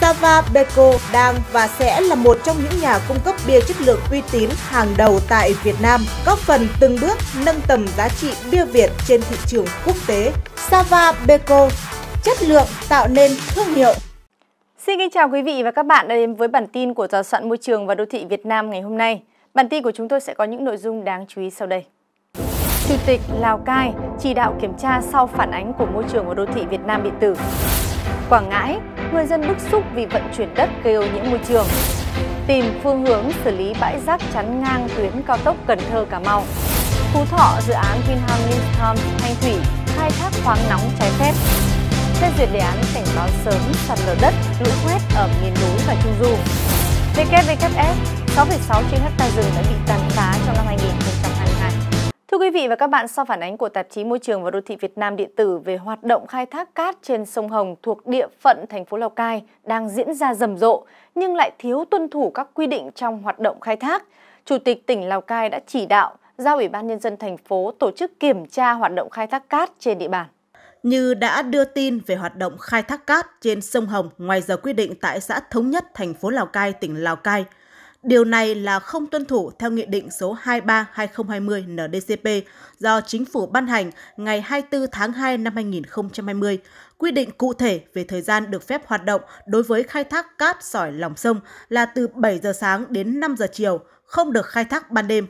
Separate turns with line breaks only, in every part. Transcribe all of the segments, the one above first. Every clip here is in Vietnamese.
Sava Beko đang và sẽ là một trong những nhà cung cấp bia chất lượng uy tín hàng đầu tại Việt Nam, góp phần từng bước nâng tầm giá trị bia Việt trên thị trường quốc tế. Sava Beko, chất lượng tạo nên thương hiệu.
Xin kính chào quý vị và các bạn đã đến với bản tin của Tòa soạn Môi trường và Đô thị Việt Nam ngày hôm nay. Bản tin của chúng tôi sẽ có những nội dung đáng chú ý sau đây. Chủ tịch Lào Cai chỉ đạo kiểm tra sau phản ánh của môi trường và đô thị Việt Nam bị tử. Quảng Ngãi người dân bức xúc vì vận chuyển đất gây ô nhiễm môi trường. Tìm phương hướng xử lý bãi rác chắn ngang tuyến cao tốc Cần Thơ Cà Mau. Phú Thọ dự án Vinham New Town Thanh Thủy khai thác khoáng nóng trái phép. Phê duyệt đề án cảnh báo sớm sạt lở đất, lũ quét ở miền núi và trung du. WWF 6,6 triệu hecta rừng đã bị tàn phá trong năm 2020. Thưa quý vị và các bạn, sau phản ánh của tạp chí Môi trường và Đô thị Việt Nam điện tử về hoạt động khai thác cát trên sông Hồng thuộc địa phận thành phố Lào Cai đang diễn ra rầm rộ nhưng lại thiếu tuân thủ các quy định trong hoạt động khai thác, Chủ tịch tỉnh Lào Cai đã chỉ đạo giao Ủy ban nhân dân thành phố tổ chức
kiểm tra hoạt động khai thác cát trên địa bàn. Như đã đưa tin về hoạt động khai thác cát trên sông Hồng ngoài giờ quy định tại xã Thống Nhất, thành phố Lào Cai, tỉnh Lào Cai – Điều này là không tuân thủ theo Nghị định số 23-2020 NDCP do Chính phủ ban hành ngày 24 tháng 2 năm 2020, quy định cụ thể về thời gian được phép hoạt động đối với khai thác cát sỏi lòng sông là từ 7 giờ sáng đến 5 giờ chiều, không được khai thác ban đêm.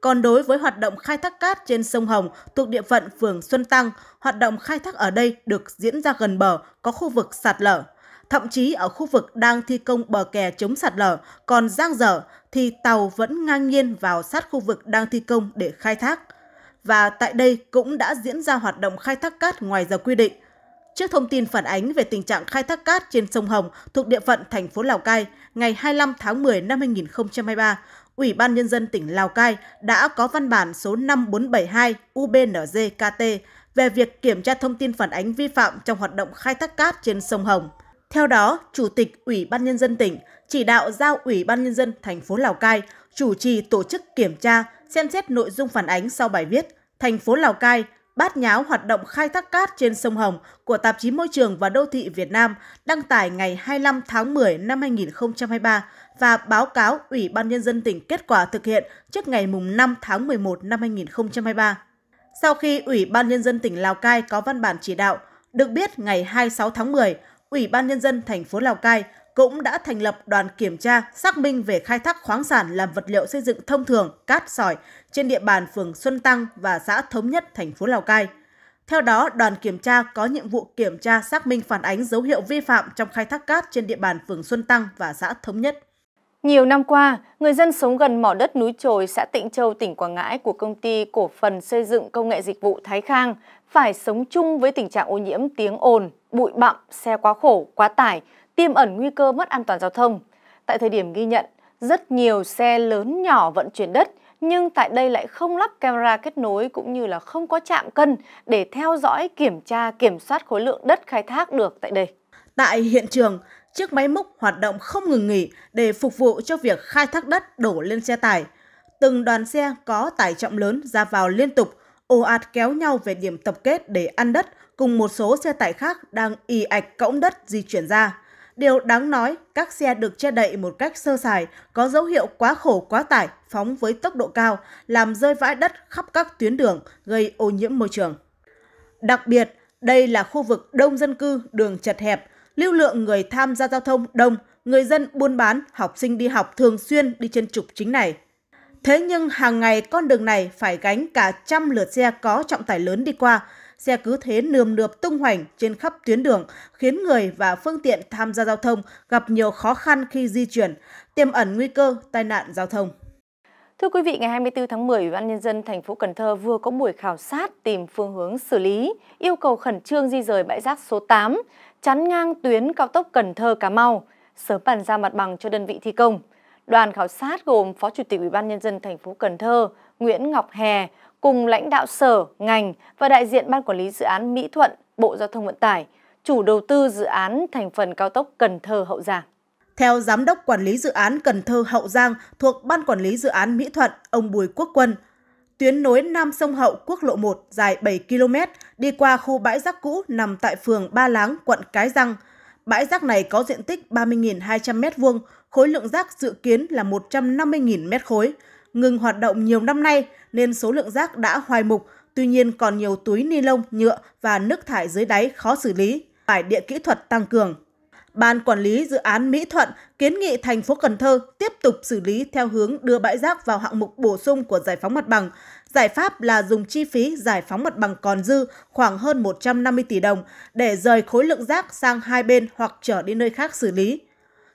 Còn đối với hoạt động khai thác cát trên sông Hồng thuộc địa phận phường Xuân Tăng, hoạt động khai thác ở đây được diễn ra gần bờ, có khu vực sạt lở – Thậm chí ở khu vực đang thi công bờ kè chống sạt lở còn giang dở thì tàu vẫn ngang nhiên vào sát khu vực đang thi công để khai thác. Và tại đây cũng đã diễn ra hoạt động khai thác cát ngoài giờ quy định. Trước thông tin phản ánh về tình trạng khai thác cát trên sông Hồng thuộc địa phận thành phố Lào Cai ngày 25 tháng 10 năm 2023, Ủy ban Nhân dân tỉnh Lào Cai đã có văn bản số 5472 UBNZKT về việc kiểm tra thông tin phản ánh vi phạm trong hoạt động khai thác cát trên sông Hồng. Theo đó, Chủ tịch Ủy ban Nhân dân tỉnh chỉ đạo giao Ủy ban Nhân dân thành phố Lào Cai chủ trì tổ chức kiểm tra, xem xét nội dung phản ánh sau bài viết Thành phố Lào Cai bát nháo hoạt động khai thác cát trên sông Hồng của tạp chí Môi trường và Đô thị Việt Nam đăng tải ngày 25 tháng 10 năm 2023 và báo cáo Ủy ban Nhân dân tỉnh kết quả thực hiện trước ngày 5 tháng 11 năm 2023. Sau khi Ủy ban Nhân dân tỉnh Lào Cai có văn bản chỉ đạo, được biết ngày 26 tháng 10, Ủy ban Nhân dân thành phố Lào Cai cũng đã thành lập đoàn kiểm tra xác minh về khai thác khoáng sản làm vật liệu xây dựng thông thường cát sỏi trên địa bàn phường Xuân Tăng và xã Thống Nhất, thành phố Lào Cai. Theo đó, đoàn kiểm tra có nhiệm vụ kiểm tra xác minh phản ánh dấu hiệu vi phạm trong khai thác cát trên địa bàn phường Xuân Tăng và xã Thống Nhất. Nhiều năm qua,
người dân sống gần mỏ đất núi Trồi, xã Tịnh Châu, tỉnh Quảng Ngãi của công ty cổ phần xây dựng công nghệ dịch vụ Thái Khang phải sống chung với tình trạng ô nhiễm tiếng ồn, bụi bặm, xe quá khổ, quá tải, tiêm ẩn nguy cơ mất an toàn giao thông. Tại thời điểm ghi nhận, rất nhiều xe lớn nhỏ vận chuyển đất nhưng tại đây lại không lắp camera kết nối cũng như là không có chạm cân để theo dõi, kiểm tra, kiểm soát khối lượng đất khai thác được tại đây.
Tại hiện trường, chiếc máy múc hoạt động không ngừng nghỉ để phục vụ cho việc khai thác đất đổ lên xe tải. Từng đoàn xe có tải trọng lớn ra vào liên tục, ồ ạt kéo nhau về điểm tập kết để ăn đất cùng một số xe tải khác đang y ạch cõng đất di chuyển ra. Điều đáng nói, các xe được che đậy một cách sơ sài, có dấu hiệu quá khổ quá tải, phóng với tốc độ cao, làm rơi vãi đất khắp các tuyến đường, gây ô nhiễm môi trường. Đặc biệt, đây là khu vực đông dân cư, đường chật hẹp, lưu lượng người tham gia giao thông đông, người dân buôn bán, học sinh đi học thường xuyên đi trên trục chính này. Thế nhưng hàng ngày con đường này phải gánh cả trăm lượt xe có trọng tải lớn đi qua, xe cứ thế nườm nượp tung hoành trên khắp tuyến đường, khiến người và phương tiện tham gia giao thông gặp nhiều khó khăn khi di chuyển, tiềm ẩn nguy cơ tai nạn giao thông. Thưa quý vị, ngày 24 tháng 10, Ủy ban nhân dân thành phố Cần Thơ vừa có buổi khảo
sát tìm phương hướng xử lý, yêu cầu khẩn trương di rời bãi rác số 8 chắn ngang tuyến cao tốc Cần Thơ Cà Mau, sớm bàn ra mặt bằng cho đơn vị thi công. Đoàn khảo sát gồm Phó Chủ tịch Ủy ban nhân dân thành phố Cần Thơ Nguyễn Ngọc Hè cùng lãnh đạo sở, ngành và đại diện ban quản lý dự án Mỹ Thuận, Bộ Giao thông Vận tải, chủ đầu tư dự án thành phần cao tốc Cần Thơ Hậu Giang.
Theo Giám đốc Quản lý Dự án Cần Thơ Hậu Giang thuộc Ban Quản lý Dự án Mỹ Thuận, ông Bùi Quốc Quân, tuyến nối Nam Sông Hậu quốc lộ 1 dài 7 km đi qua khu bãi rác cũ nằm tại phường Ba Láng, quận Cái Răng. Bãi rác này có diện tích 30.200 m2, khối lượng rác dự kiến là 150.000 m khối Ngừng hoạt động nhiều năm nay nên số lượng rác đã hoài mục, tuy nhiên còn nhiều túi ni lông, nhựa và nước thải dưới đáy khó xử lý. Phải địa kỹ thuật tăng cường. Ban quản lý dự án Mỹ Thuận kiến nghị thành phố Cần Thơ tiếp tục xử lý theo hướng đưa bãi rác vào hạng mục bổ sung của giải phóng mặt bằng. Giải pháp là dùng chi phí giải phóng mặt bằng còn dư khoảng hơn 150 tỷ đồng để rời khối lượng rác sang hai bên hoặc trở đi nơi khác xử lý.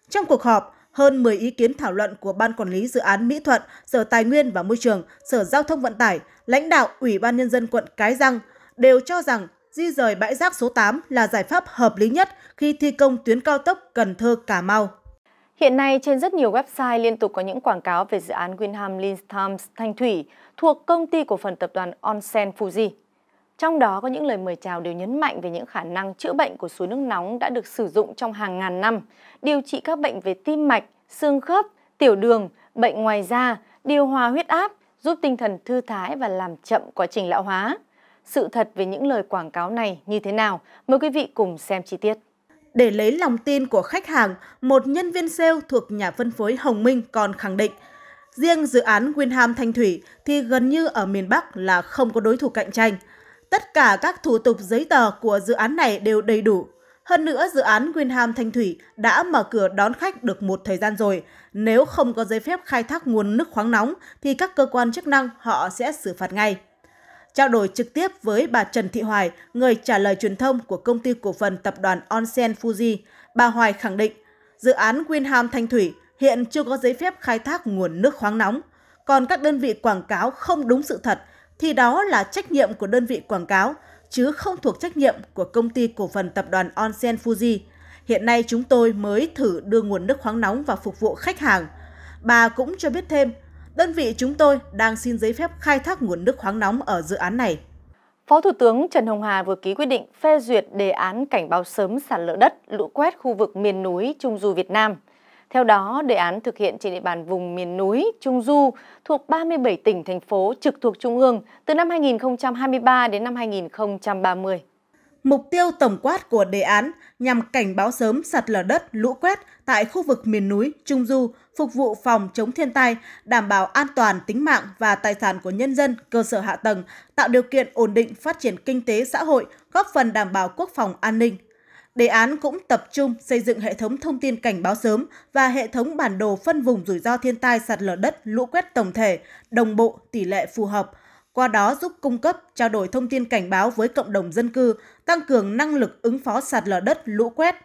Trong cuộc họp, hơn 10 ý kiến thảo luận của Ban Quản lý Dự án Mỹ Thuận, Sở Tài nguyên và Môi trường, Sở Giao thông Vận tải, lãnh đạo Ủy ban Nhân dân quận Cái Răng đều cho rằng di rời bãi rác số 8 là giải pháp hợp lý nhất khi thi công tuyến cao tốc Cần Thơ – Cà Mau. Hiện nay, trên rất nhiều website liên tục có những
quảng cáo về dự án Winham Lindhams Thanh Thủy thuộc công ty cổ phần tập đoàn Onsen Fuji. Trong đó có những lời mời chào đều nhấn mạnh về những khả năng chữa bệnh của suối nước nóng đã được sử dụng trong hàng ngàn năm, điều trị các bệnh về tim mạch, xương khớp, tiểu đường, bệnh ngoài da, điều hòa huyết áp, giúp tinh thần thư thái và làm chậm quá trình lão hóa sự thật về những lời quảng cáo này như thế nào. Mời quý vị cùng xem chi tiết.
Để lấy lòng tin của khách hàng, một nhân viên sale thuộc nhà phân phối Hồng Minh còn khẳng định, riêng dự án Winham Thanh Thủy thì gần như ở miền Bắc là không có đối thủ cạnh tranh. Tất cả các thủ tục giấy tờ của dự án này đều đầy đủ. Hơn nữa, dự án Winham Thanh Thủy đã mở cửa đón khách được một thời gian rồi. Nếu không có giấy phép khai thác nguồn nước khoáng nóng thì các cơ quan chức năng họ sẽ xử phạt ngay trao đổi trực tiếp với bà Trần Thị Hoài, người trả lời truyền thông của công ty cổ phần tập đoàn Onsen Fuji, bà Hoài khẳng định dự án Winham Thanh Thủy hiện chưa có giấy phép khai thác nguồn nước khoáng nóng, còn các đơn vị quảng cáo không đúng sự thật thì đó là trách nhiệm của đơn vị quảng cáo chứ không thuộc trách nhiệm của công ty cổ phần tập đoàn Onsen Fuji. Hiện nay chúng tôi mới thử đưa nguồn nước khoáng nóng vào phục vụ khách hàng. Bà cũng cho biết thêm, Đơn vị chúng tôi đang xin giấy phép khai thác nguồn nước khoáng nóng ở dự án này. Phó Thủ tướng Trần Hồng Hà vừa ký quyết định phê duyệt đề án cảnh báo sớm sạt lở đất,
lũ quét khu vực miền núi Trung Du Việt Nam. Theo đó, đề án thực hiện trên địa bàn vùng miền núi Trung Du thuộc 37 tỉnh, thành phố trực thuộc Trung ương từ năm 2023
đến năm 2030. Mục tiêu tổng quát của đề án nhằm cảnh báo sớm sạt lở đất, lũ quét tại khu vực miền núi, trung du, phục vụ phòng chống thiên tai, đảm bảo an toàn tính mạng và tài sản của nhân dân, cơ sở hạ tầng, tạo điều kiện ổn định phát triển kinh tế xã hội, góp phần đảm bảo quốc phòng an ninh. Đề án cũng tập trung xây dựng hệ thống thông tin cảnh báo sớm và hệ thống bản đồ phân vùng rủi ro thiên tai sạt lở đất, lũ quét tổng thể, đồng bộ, tỷ lệ phù hợp – qua đó giúp cung cấp, trao đổi thông tin cảnh báo với cộng đồng dân cư, tăng cường năng lực ứng phó sạt lở đất, lũ quét.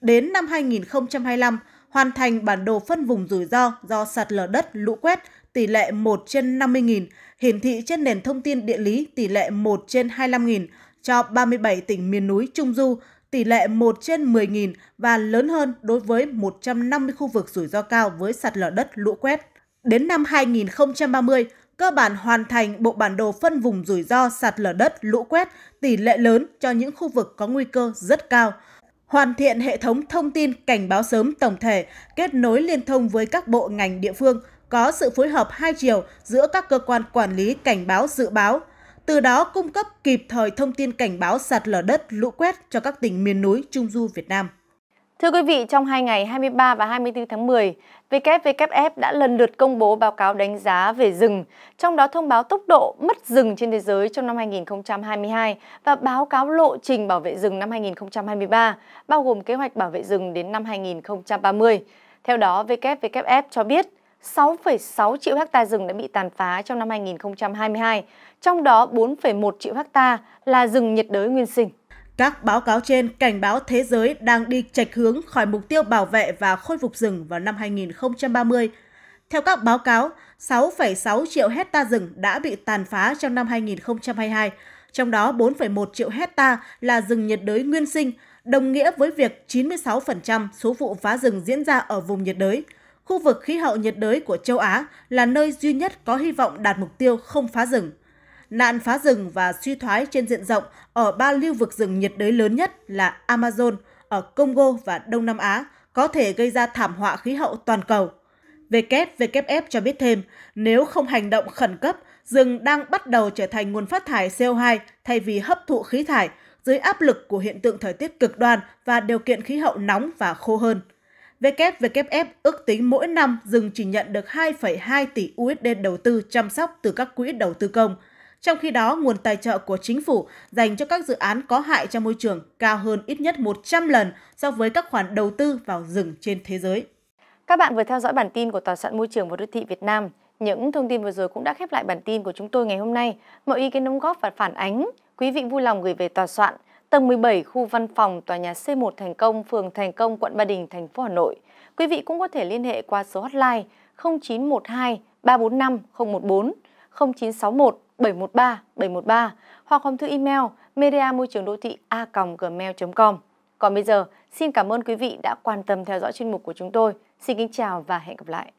Đến năm 2025, hoàn thành bản đồ phân vùng rủi ro do sạt lở đất, lũ quét tỷ lệ 1 trên 50.000, hiển thị trên nền thông tin địa lý tỷ lệ 1 trên 25.000 cho 37 tỉnh miền núi Trung Du, tỷ lệ 1 trên 10.000 và lớn hơn đối với 150 khu vực rủi ro cao với sạt lở đất, lũ quét. Đến năm 2030, cơ bản hoàn thành bộ bản đồ phân vùng rủi ro sạt lở đất, lũ quét tỷ lệ lớn cho những khu vực có nguy cơ rất cao. Hoàn thiện hệ thống thông tin cảnh báo sớm tổng thể, kết nối liên thông với các bộ ngành địa phương, có sự phối hợp hai chiều giữa các cơ quan quản lý cảnh báo dự báo, từ đó cung cấp kịp thời thông tin cảnh báo sạt lở đất, lũ quét cho các tỉnh miền núi Trung du Việt Nam.
Thưa quý vị, trong hai ngày 23 và 24 tháng 10, WWF đã lần lượt công bố báo cáo đánh giá về rừng, trong đó thông báo tốc độ mất rừng trên thế giới trong năm 2022 và báo cáo lộ trình bảo vệ rừng năm 2023, bao gồm kế hoạch bảo vệ rừng đến năm 2030. Theo đó, WWF cho biết 6,6 triệu hecta rừng đã bị tàn phá trong năm 2022, trong đó 4,1
triệu hecta là rừng nhiệt đới nguyên sinh. Các báo cáo trên cảnh báo thế giới đang đi chệch hướng khỏi mục tiêu bảo vệ và khôi phục rừng vào năm 2030. Theo các báo cáo, 6,6 triệu hecta rừng đã bị tàn phá trong năm 2022, trong đó 4,1 triệu hecta là rừng nhiệt đới nguyên sinh, đồng nghĩa với việc 96% số vụ phá rừng diễn ra ở vùng nhiệt đới. Khu vực khí hậu nhiệt đới của châu Á là nơi duy nhất có hy vọng đạt mục tiêu không phá rừng nạn phá rừng và suy thoái trên diện rộng ở ba lưu vực rừng nhiệt đới lớn nhất là Amazon, ở Congo và Đông Nam Á có thể gây ra thảm họa khí hậu toàn cầu. WWF cho biết thêm, nếu không hành động khẩn cấp, rừng đang bắt đầu trở thành nguồn phát thải CO2 thay vì hấp thụ khí thải dưới áp lực của hiện tượng thời tiết cực đoan và điều kiện khí hậu nóng và khô hơn. WWF ước tính mỗi năm rừng chỉ nhận được 2,2 tỷ USD đầu tư chăm sóc từ các quỹ đầu tư công – trong khi đó, nguồn tài trợ của chính phủ dành cho các dự án có hại cho môi trường cao hơn ít nhất 100 lần so với các khoản đầu tư vào rừng trên thế giới. Các bạn vừa theo dõi bản tin của Tòa soạn Môi trường và Đô
thị Việt Nam. Những thông tin vừa rồi cũng đã khép lại bản tin của chúng tôi ngày hôm nay. Mọi ý kiến đóng góp và phản ánh, quý vị vui lòng gửi về tòa soạn tầng 17 khu văn phòng tòa nhà C1 Thành Công, phường Thành Công, quận Ba Đình, thành phố Hà Nội. Quý vị cũng có thể liên hệ qua số hotline 0912 345 014 0961 713 713 hoặc hòm thư email media môi trường đô thị a gmail.com. Còn bây giờ, xin cảm ơn quý vị đã quan tâm theo dõi chuyên mục của chúng tôi. Xin kính chào và hẹn gặp lại.